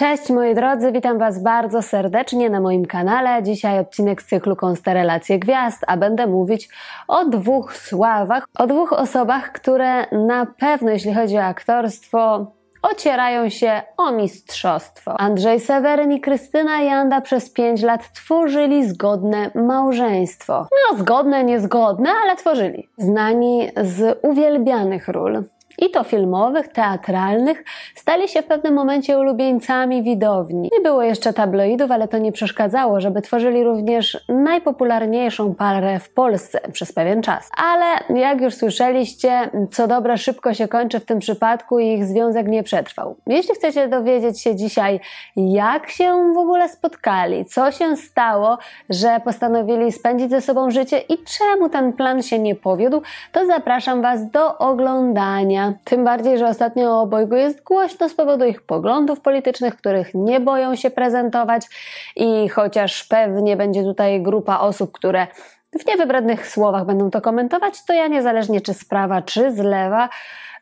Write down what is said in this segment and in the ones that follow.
Cześć moi drodzy, witam Was bardzo serdecznie na moim kanale. Dzisiaj odcinek z cyklu Konstelacje Gwiazd, a będę mówić o dwóch sławach, o dwóch osobach, które na pewno, jeśli chodzi o aktorstwo, ocierają się o mistrzostwo. Andrzej Seweryn i Krystyna Janda przez 5 lat tworzyli zgodne małżeństwo. No, zgodne, niezgodne, ale tworzyli. Znani z uwielbianych ról i to filmowych, teatralnych, stali się w pewnym momencie ulubieńcami widowni. Nie było jeszcze tabloidów, ale to nie przeszkadzało, żeby tworzyli również najpopularniejszą parę w Polsce przez pewien czas. Ale jak już słyszeliście, co dobra szybko się kończy w tym przypadku i ich związek nie przetrwał. Jeśli chcecie dowiedzieć się dzisiaj, jak się w ogóle spotkali, co się stało, że postanowili spędzić ze sobą życie i czemu ten plan się nie powiódł, to zapraszam Was do oglądania tym bardziej, że ostatnio o obojgu jest głośno z powodu ich poglądów politycznych, których nie boją się prezentować i chociaż pewnie będzie tutaj grupa osób, które w niewybrednych słowach będą to komentować, to ja niezależnie czy z prawa, czy z lewa,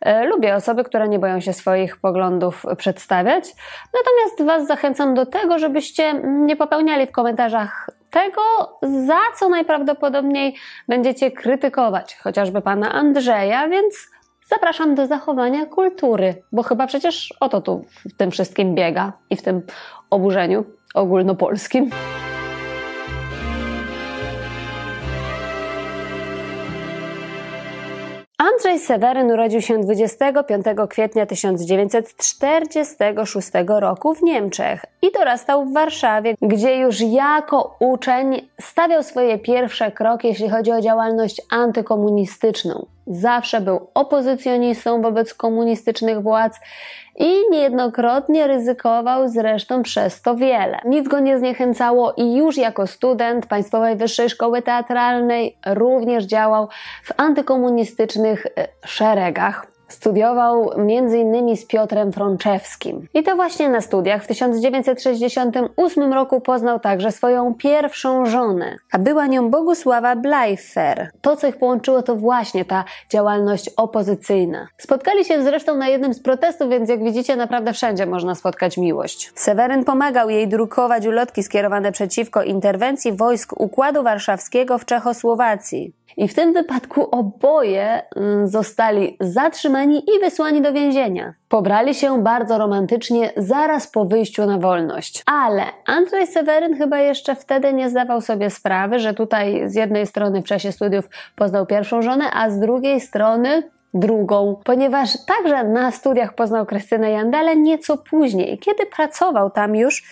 e, Lubię osoby, które nie boją się swoich poglądów przedstawiać. Natomiast Was zachęcam do tego, żebyście nie popełniali w komentarzach tego, za co najprawdopodobniej będziecie krytykować, chociażby pana Andrzeja, więc zapraszam do zachowania kultury, bo chyba przecież o to tu w tym wszystkim biega i w tym oburzeniu ogólnopolskim. Andrzej Seweryn urodził się 25 kwietnia 1946 roku w Niemczech i dorastał w Warszawie, gdzie już jako uczeń stawiał swoje pierwsze kroki, jeśli chodzi o działalność antykomunistyczną zawsze był opozycjonistą wobec komunistycznych władz i niejednokrotnie ryzykował zresztą przez to wiele. Nic go nie zniechęcało i już jako student Państwowej Wyższej Szkoły Teatralnej również działał w antykomunistycznych e, szeregach studiował m.in. z Piotrem Frączewskim. I to właśnie na studiach w 1968 roku poznał także swoją pierwszą żonę, a była nią Bogusława Bleifer. To, co ich połączyło, to właśnie ta działalność opozycyjna. Spotkali się zresztą na jednym z protestów, więc jak widzicie, naprawdę wszędzie można spotkać miłość. Seweryn pomagał jej drukować ulotki skierowane przeciwko interwencji wojsk Układu Warszawskiego w Czechosłowacji. I w tym wypadku oboje mm, zostali zatrzymani i wysłani do więzienia. Pobrali się bardzo romantycznie zaraz po wyjściu na wolność. Ale Andrzej Seweryn chyba jeszcze wtedy nie zdawał sobie sprawy, że tutaj z jednej strony w czasie studiów poznał pierwszą żonę, a z drugiej strony drugą, ponieważ także na studiach poznał Krystynę Jandale nieco później, kiedy pracował tam już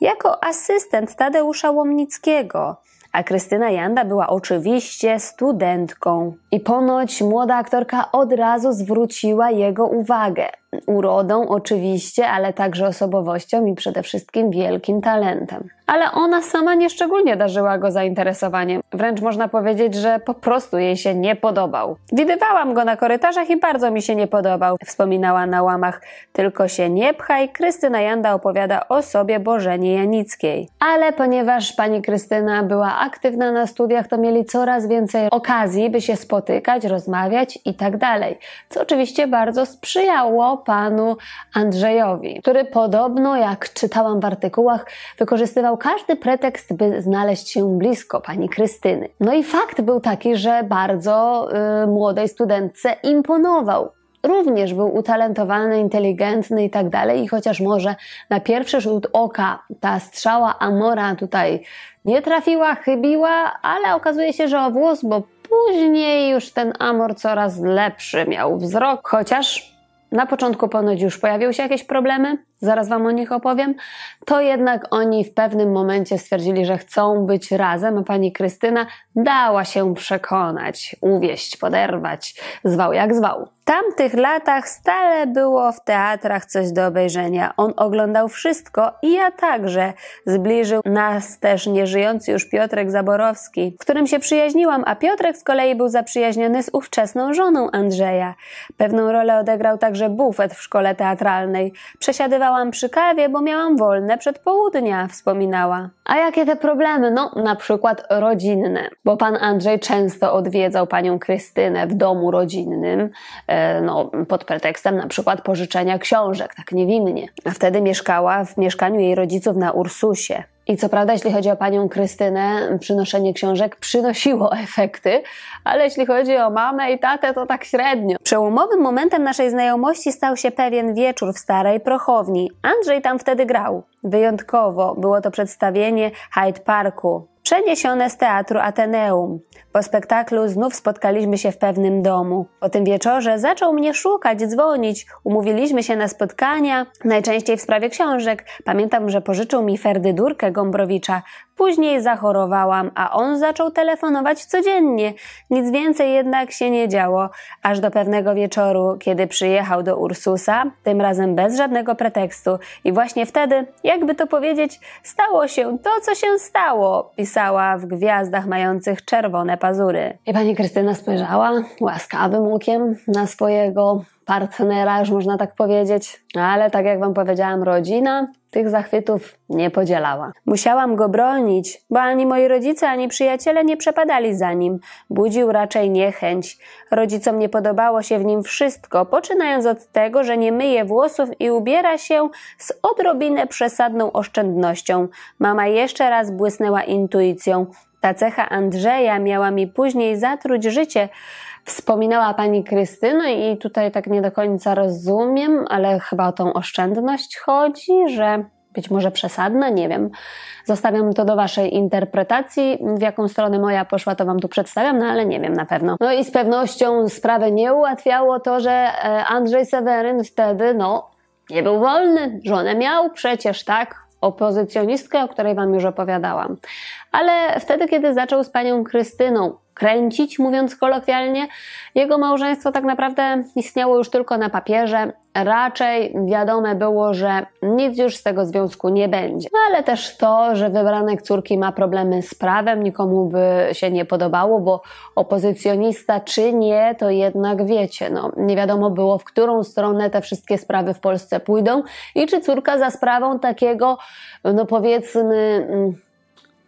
jako asystent Tadeusza Łomnickiego a Krystyna Janda była oczywiście studentką. I ponoć młoda aktorka od razu zwróciła jego uwagę urodą oczywiście, ale także osobowością i przede wszystkim wielkim talentem. Ale ona sama nieszczególnie darzyła go zainteresowaniem. Wręcz można powiedzieć, że po prostu jej się nie podobał. Widywałam go na korytarzach i bardzo mi się nie podobał. Wspominała na łamach Tylko się nie pchaj. Krystyna Janda opowiada o sobie Bożenie Janickiej. Ale ponieważ pani Krystyna była aktywna na studiach, to mieli coraz więcej okazji, by się spotykać, rozmawiać i tak dalej. Co oczywiście bardzo sprzyjało panu Andrzejowi, który podobno, jak czytałam w artykułach, wykorzystywał każdy pretekst, by znaleźć się blisko pani Krystyny. No i fakt był taki, że bardzo yy, młodej studentce imponował również był utalentowany, inteligentny i tak dalej. I chociaż może na pierwszy rzut oka ta strzała Amora tutaj nie trafiła, chybiła, ale okazuje się, że o włos, bo później już ten Amor coraz lepszy miał wzrok, chociaż na początku ponoć już pojawiły się jakieś problemy, zaraz Wam o nich opowiem, to jednak oni w pewnym momencie stwierdzili, że chcą być razem, a pani Krystyna dała się przekonać, uwieść, poderwać, zwał jak zwał. W tamtych latach stale było w teatrach coś do obejrzenia. On oglądał wszystko i ja także. Zbliżył nas też nieżyjący już Piotrek Zaborowski, w którym się przyjaźniłam, a Piotrek z kolei był zaprzyjaźniony z ówczesną żoną Andrzeja. Pewną rolę odegrał także bufet w szkole teatralnej. Przesiadywał siedziałam przy kawie, bo miałam wolne przedpołudnia, wspominała. A jakie te problemy? No, na przykład rodzinne, bo pan Andrzej często odwiedzał panią Krystynę w domu rodzinnym, e, no, pod pretekstem na przykład pożyczenia książek, tak niewinnie. A wtedy mieszkała w mieszkaniu jej rodziców na Ursusie. I co prawda, jeśli chodzi o panią Krystynę, przynoszenie książek przynosiło efekty, ale jeśli chodzi o mamę i tatę, to tak średnio. Przełomowym momentem naszej znajomości stał się pewien wieczór w starej prochowni. Andrzej tam wtedy grał. Wyjątkowo było to przedstawienie Hyde Parku przeniesione z teatru Ateneum. Po spektaklu znów spotkaliśmy się w pewnym domu. Po tym wieczorze zaczął mnie szukać, dzwonić. Umówiliśmy się na spotkania, najczęściej w sprawie książek. Pamiętam, że pożyczył mi ferdydurkę Gombrowicza, Później zachorowałam, a on zaczął telefonować codziennie. Nic więcej jednak się nie działo, aż do pewnego wieczoru, kiedy przyjechał do Ursusa, tym razem bez żadnego pretekstu. I właśnie wtedy, jakby to powiedzieć, stało się to, co się stało, pisała w gwiazdach mających czerwone pazury. I pani Krystyna spojrzała łaskawym łukiem na swojego partnera, już można tak powiedzieć, ale tak jak Wam powiedziałam, rodzina tych zachwytów nie podzielała. Musiałam go bronić, bo ani moi rodzice, ani przyjaciele nie przepadali za nim. Budził raczej niechęć. Rodzicom nie podobało się w nim wszystko, poczynając od tego, że nie myje włosów i ubiera się z odrobinę przesadną oszczędnością. Mama jeszcze raz błysnęła intuicją. Ta cecha Andrzeja miała mi później zatruć życie, Wspominała Pani Krystyna i tutaj tak nie do końca rozumiem, ale chyba o tą oszczędność chodzi, że być może przesadna, nie wiem. Zostawiam to do Waszej interpretacji. W jaką stronę moja poszła, to Wam tu przedstawiam, no ale nie wiem na pewno. No i z pewnością sprawę nie ułatwiało to, że e, Andrzej Seweryn wtedy, no, nie był wolny. Żonę miał przecież, tak? Opozycjonistkę, o której Wam już opowiadałam. Ale wtedy, kiedy zaczął z panią Krystyną kręcić, mówiąc kolokwialnie. Jego małżeństwo tak naprawdę istniało już tylko na papierze. Raczej wiadome było, że nic już z tego związku nie będzie. No ale też to, że wybranek córki ma problemy z prawem, nikomu by się nie podobało, bo opozycjonista czy nie, to jednak wiecie, no nie wiadomo było, w którą stronę te wszystkie sprawy w Polsce pójdą i czy córka za sprawą takiego, no powiedzmy, mm,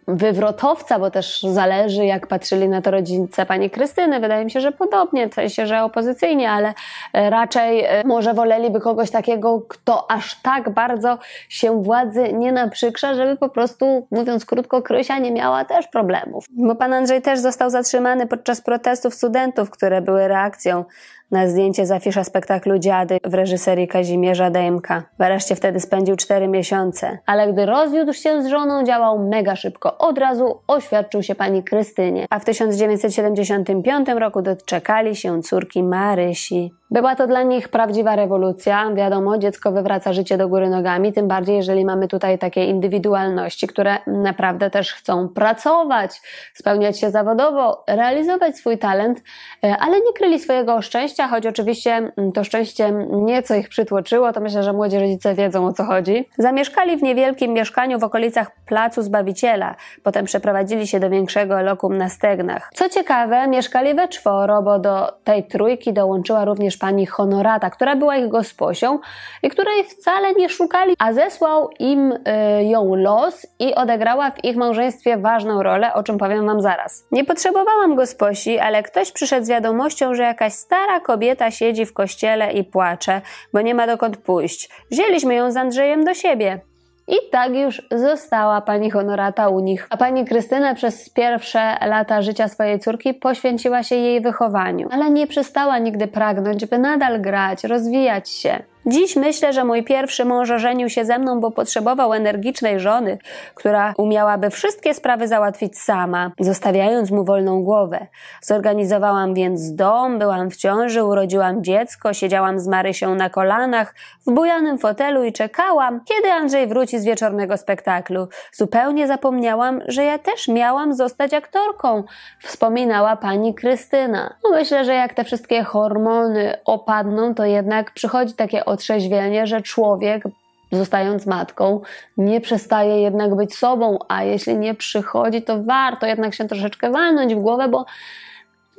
wywrotowca, bo też zależy, jak patrzyli na to rodzice pani Krystyny. Wydaje mi się, że podobnie, w sensie, że opozycyjnie, ale e, raczej e, może woleliby kogoś takiego, kto aż tak bardzo się władzy nie naprzykrza, żeby po prostu, mówiąc krótko, Krysia nie miała też problemów. Bo pan Andrzej też został zatrzymany podczas protestów studentów, które były reakcją na zdjęcie z afisza spektaklu Dziady w reżyserii Kazimierza Dejmka. Wreszcie wtedy spędził 4 miesiące, ale gdy rozwiódł się z żoną, działał mega szybko. Od razu oświadczył się pani Krystynie, a w 1975 roku doczekali się córki Marysi. Była to dla nich prawdziwa rewolucja. Wiadomo, dziecko wywraca życie do góry nogami, tym bardziej jeżeli mamy tutaj takie indywidualności, które naprawdę też chcą pracować, spełniać się zawodowo, realizować swój talent, e, ale nie kryli swojego szczęścia, choć oczywiście mm, to szczęście nieco ich przytłoczyło, to myślę, że młodzi rodzice wiedzą o co chodzi. Zamieszkali w niewielkim mieszkaniu w okolicach Placu Zbawiciela, potem przeprowadzili się do większego lokum na Stegnach. Co ciekawe, mieszkali we czworo, bo do tej trójki dołączyła również również pani Honorata, która była ich gosposią i której wcale nie szukali, a zesłał im y, ją los i odegrała w ich małżeństwie ważną rolę, o czym powiem wam zaraz. Nie potrzebowałam gosposi, ale ktoś przyszedł z wiadomością, że jakaś stara kobieta siedzi w kościele i płacze, bo nie ma dokąd pójść. Wzięliśmy ją z Andrzejem do siebie. I tak już została pani honorata u nich. A pani Krystyna przez pierwsze lata życia swojej córki poświęciła się jej wychowaniu, ale nie przestała nigdy pragnąć, by nadal grać, rozwijać się. Dziś myślę, że mój pierwszy mąż ożenił się ze mną, bo potrzebował energicznej żony, która umiałaby wszystkie sprawy załatwić sama, zostawiając mu wolną głowę. Zorganizowałam więc dom, byłam w ciąży, urodziłam dziecko, siedziałam z Marysią na kolanach, w bujanym fotelu i czekałam, kiedy Andrzej wróci z wieczornego spektaklu. Zupełnie zapomniałam, że ja też miałam zostać aktorką, wspominała pani Krystyna. No myślę, że jak te wszystkie hormony opadną, to jednak przychodzi takie otrzeźwienie, że człowiek zostając matką, nie przestaje jednak być sobą, a jeśli nie przychodzi, to warto jednak się troszeczkę walnąć w głowę, bo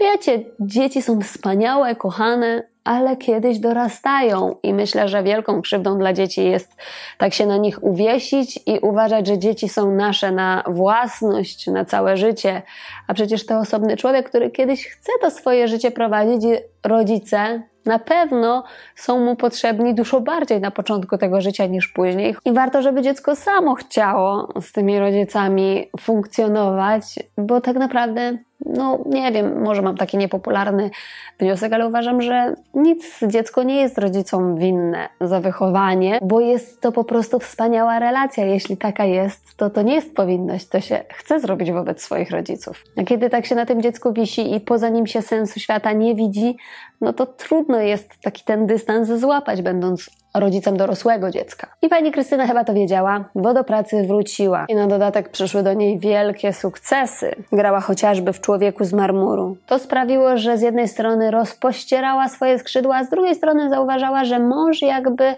wiecie, dzieci są wspaniałe, kochane, ale kiedyś dorastają i myślę, że wielką krzywdą dla dzieci jest tak się na nich uwiesić i uważać, że dzieci są nasze na własność, na całe życie, a przecież to osobny człowiek, który kiedyś chce to swoje życie prowadzić rodzice na pewno są mu potrzebni dużo bardziej na początku tego życia niż później. I warto, żeby dziecko samo chciało z tymi rodzicami funkcjonować, bo tak naprawdę no nie wiem, może mam taki niepopularny wniosek, ale uważam, że nic dziecko nie jest rodzicom winne za wychowanie, bo jest to po prostu wspaniała relacja. Jeśli taka jest, to to nie jest powinność, to się chce zrobić wobec swoich rodziców. A kiedy tak się na tym dziecku wisi i poza nim się sensu świata nie widzi, no to trudno jest taki ten dystans złapać, będąc rodzicem dorosłego dziecka. I pani Krystyna chyba to wiedziała, bo do pracy wróciła i na dodatek przyszły do niej wielkie sukcesy. Grała chociażby w Człowieku z marmuru. To sprawiło, że z jednej strony rozpościerała swoje skrzydła, a z drugiej strony zauważała, że mąż jakby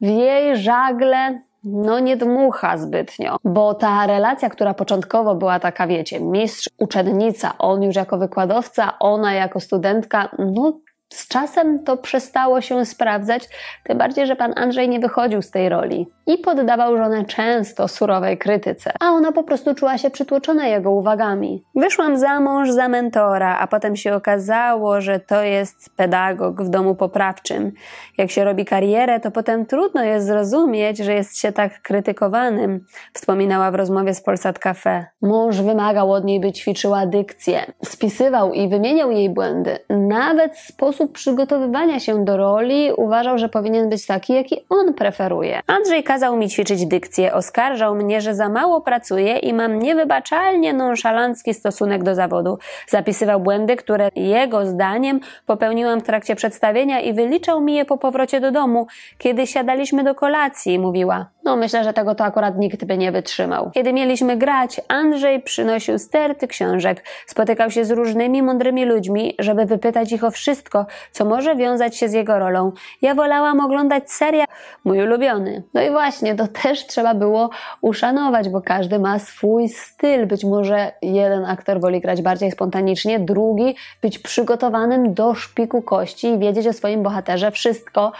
w jej żagle no nie dmucha zbytnio, bo ta relacja, która początkowo była taka, wiecie, mistrz, uczennica, on już jako wykładowca, ona jako studentka, no z czasem to przestało się sprawdzać, tym bardziej, że pan Andrzej nie wychodził z tej roli i poddawał żonę często surowej krytyce, a ona po prostu czuła się przytłoczona jego uwagami. Wyszłam za mąż za mentora, a potem się okazało, że to jest pedagog w domu poprawczym. Jak się robi karierę, to potem trudno jest zrozumieć, że jest się tak krytykowanym, wspominała w rozmowie z Polsat Cafe. Mąż wymagał od niej, by ćwiczyła dykcję, spisywał i wymieniał jej błędy, nawet sposób sposób przygotowywania się do roli uważał, że powinien być taki, jaki on preferuje. Andrzej kazał mi ćwiczyć dykcję, oskarżał mnie, że za mało pracuję i mam niewybaczalnie nonszalancki stosunek do zawodu. Zapisywał błędy, które jego zdaniem popełniłam w trakcie przedstawienia i wyliczał mi je po powrocie do domu, kiedy siadaliśmy do kolacji, mówiła. No myślę, że tego to akurat nikt by nie wytrzymał. Kiedy mieliśmy grać, Andrzej przynosił sterty książek. Spotykał się z różnymi mądrymi ludźmi, żeby wypytać ich o wszystko, co może wiązać się z jego rolą. Ja wolałam oglądać serial mój ulubiony. No i właśnie, to też trzeba było uszanować, bo każdy ma swój styl. Być może jeden aktor woli grać bardziej spontanicznie, drugi być przygotowanym do szpiku kości i wiedzieć o swoim bohaterze wszystko.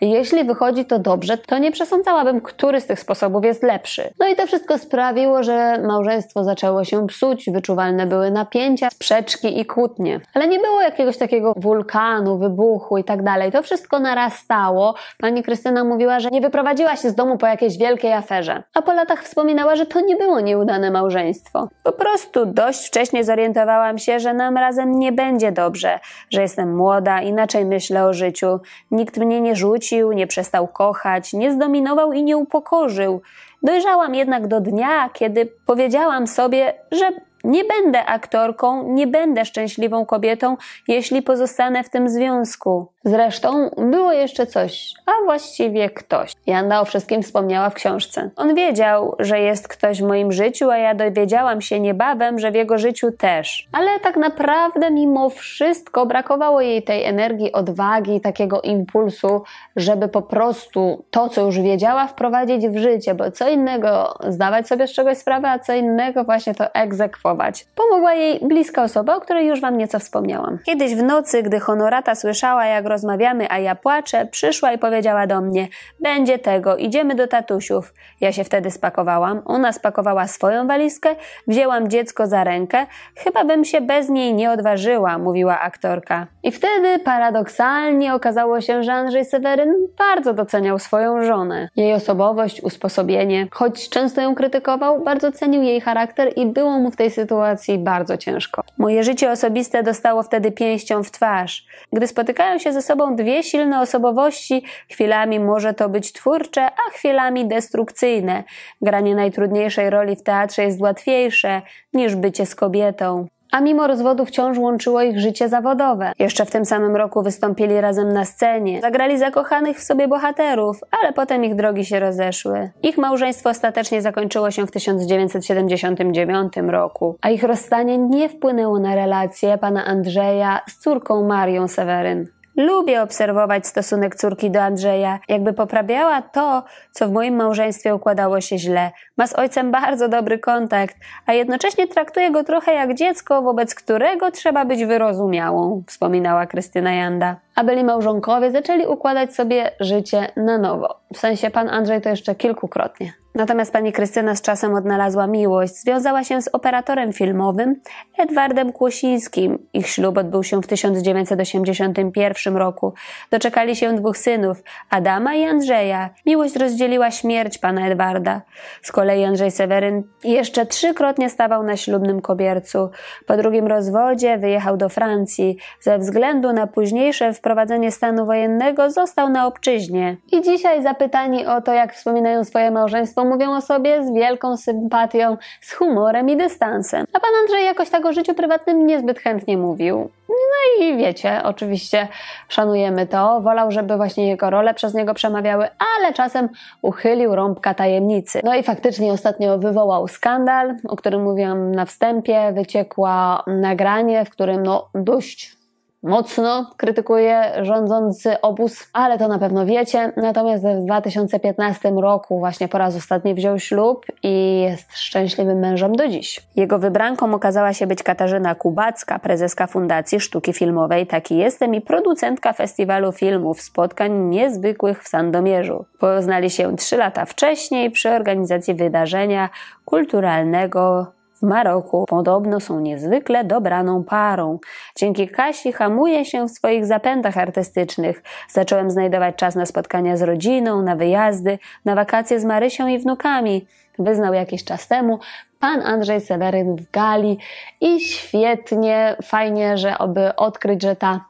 Jeśli wychodzi to dobrze, to nie przesądzałabym, który z tych sposobów jest lepszy. No i to wszystko sprawiło, że małżeństwo zaczęło się psuć, wyczuwalne były napięcia, sprzeczki i kłótnie. Ale nie było jakiegoś takiego wulkanu, wybuchu i tak dalej. To wszystko narastało. Pani Krystyna mówiła, że nie wyprowadziła się z domu po jakiejś wielkiej aferze. A po latach wspominała, że to nie było nieudane małżeństwo. Po prostu dość wcześnie zorientowałam się, że nam razem nie będzie dobrze, że jestem młoda, inaczej myślę o życiu. Nikt mnie nie rzucił, nie przestał kochać, nie zdominował i nie upokorzył. Dojrzałam jednak do dnia, kiedy powiedziałam sobie, że nie będę aktorką, nie będę szczęśliwą kobietą, jeśli pozostanę w tym związku. Zresztą było jeszcze coś, a właściwie ktoś. Jana o wszystkim wspomniała w książce. On wiedział, że jest ktoś w moim życiu, a ja dowiedziałam się niebawem, że w jego życiu też. Ale tak naprawdę mimo wszystko brakowało jej tej energii, odwagi, takiego impulsu, żeby po prostu to, co już wiedziała, wprowadzić w życie, bo co innego zdawać sobie z czegoś sprawę, a co innego właśnie to egzekwować. Pomogła jej bliska osoba, o której już Wam nieco wspomniałam. Kiedyś w nocy, gdy Honorata słyszała, jak rozmawiamy, a ja płaczę, przyszła i powiedziała do mnie: Będzie tego, idziemy do tatusiów. Ja się wtedy spakowałam, ona spakowała swoją walizkę, wzięłam dziecko za rękę. Chyba bym się bez niej nie odważyła, mówiła aktorka. I wtedy paradoksalnie okazało się, że Andrzej Seweryn bardzo doceniał swoją żonę. Jej osobowość, usposobienie, choć często ją krytykował, bardzo cenił jej charakter i było mu w tej sytuacji bardzo ciężko. Moje życie osobiste dostało wtedy pięścią w twarz. Gdy spotykają się ze sobą dwie silne osobowości, chwilami może to być twórcze, a chwilami destrukcyjne. Granie najtrudniejszej roli w teatrze jest łatwiejsze niż bycie z kobietą a mimo rozwodu wciąż łączyło ich życie zawodowe. Jeszcze w tym samym roku wystąpili razem na scenie. Zagrali zakochanych w sobie bohaterów, ale potem ich drogi się rozeszły. Ich małżeństwo ostatecznie zakończyło się w 1979 roku, a ich rozstanie nie wpłynęło na relacje pana Andrzeja z córką Marią Seweryn. Lubię obserwować stosunek córki do Andrzeja, jakby poprawiała to, co w moim małżeństwie układało się źle. Ma z ojcem bardzo dobry kontakt, a jednocześnie traktuje go trochę jak dziecko, wobec którego trzeba być wyrozumiałą, wspominała Krystyna Janda. A byli małżonkowie zaczęli układać sobie życie na nowo. W sensie pan Andrzej to jeszcze kilkukrotnie. Natomiast pani Krystyna z czasem odnalazła miłość. Związała się z operatorem filmowym Edwardem Kłosińskim. Ich ślub odbył się w 1981 roku. Doczekali się dwóch synów, Adama i Andrzeja. Miłość rozdzieliła śmierć pana Edwarda. Z kolei Andrzej Seweryn jeszcze trzykrotnie stawał na ślubnym kobiercu. Po drugim rozwodzie wyjechał do Francji. Ze względu na późniejsze wprowadzenie stanu wojennego został na obczyźnie. I dzisiaj zapytani o to, jak wspominają swoje małżeństwo, mówią o sobie z wielką sympatią, z humorem i dystansem. A pan Andrzej jakoś tak o życiu prywatnym niezbyt chętnie mówił. No i wiecie, oczywiście szanujemy to. Wolał, żeby właśnie jego role przez niego przemawiały, ale czasem uchylił rąbka tajemnicy. No i faktycznie ostatnio wywołał skandal, o którym mówiłam na wstępie. Wyciekła nagranie, w którym no dość mocno krytykuje rządzący obóz, ale to na pewno wiecie. Natomiast w 2015 roku właśnie po raz ostatni wziął ślub i jest szczęśliwym mężem do dziś. Jego wybranką okazała się być Katarzyna Kubacka, prezeska Fundacji Sztuki Filmowej Taki Jestem i producentka festiwalu filmów spotkań niezwykłych w Sandomierzu. Poznali się trzy lata wcześniej przy organizacji wydarzenia kulturalnego Maroku. Podobno są niezwykle dobraną parą. Dzięki Kasi hamuje się w swoich zapędach artystycznych. Zacząłem znajdować czas na spotkania z rodziną, na wyjazdy, na wakacje z Marysią i wnukami. Wyznał jakiś czas temu pan Andrzej Seweryn w Gali i świetnie, fajnie, że aby odkryć, że ta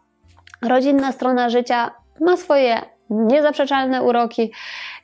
rodzinna strona życia ma swoje niezaprzeczalne uroki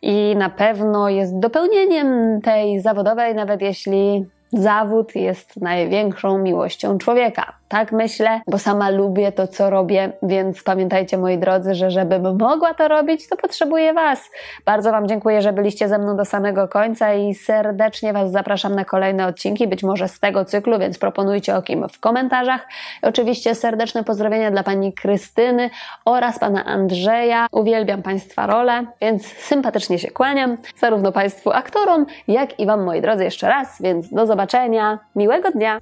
i na pewno jest dopełnieniem tej zawodowej, nawet jeśli zawód jest największą miłością człowieka. Tak myślę, bo sama lubię to, co robię, więc pamiętajcie, moi drodzy, że żebym mogła to robić, to potrzebuję Was. Bardzo Wam dziękuję, że byliście ze mną do samego końca i serdecznie Was zapraszam na kolejne odcinki, być może z tego cyklu, więc proponujcie o kim w komentarzach. Oczywiście serdeczne pozdrowienia dla Pani Krystyny oraz Pana Andrzeja. Uwielbiam Państwa rolę, więc sympatycznie się kłaniam, zarówno Państwu aktorom, jak i Wam, moi drodzy, jeszcze raz, więc do zobaczenia, miłego dnia!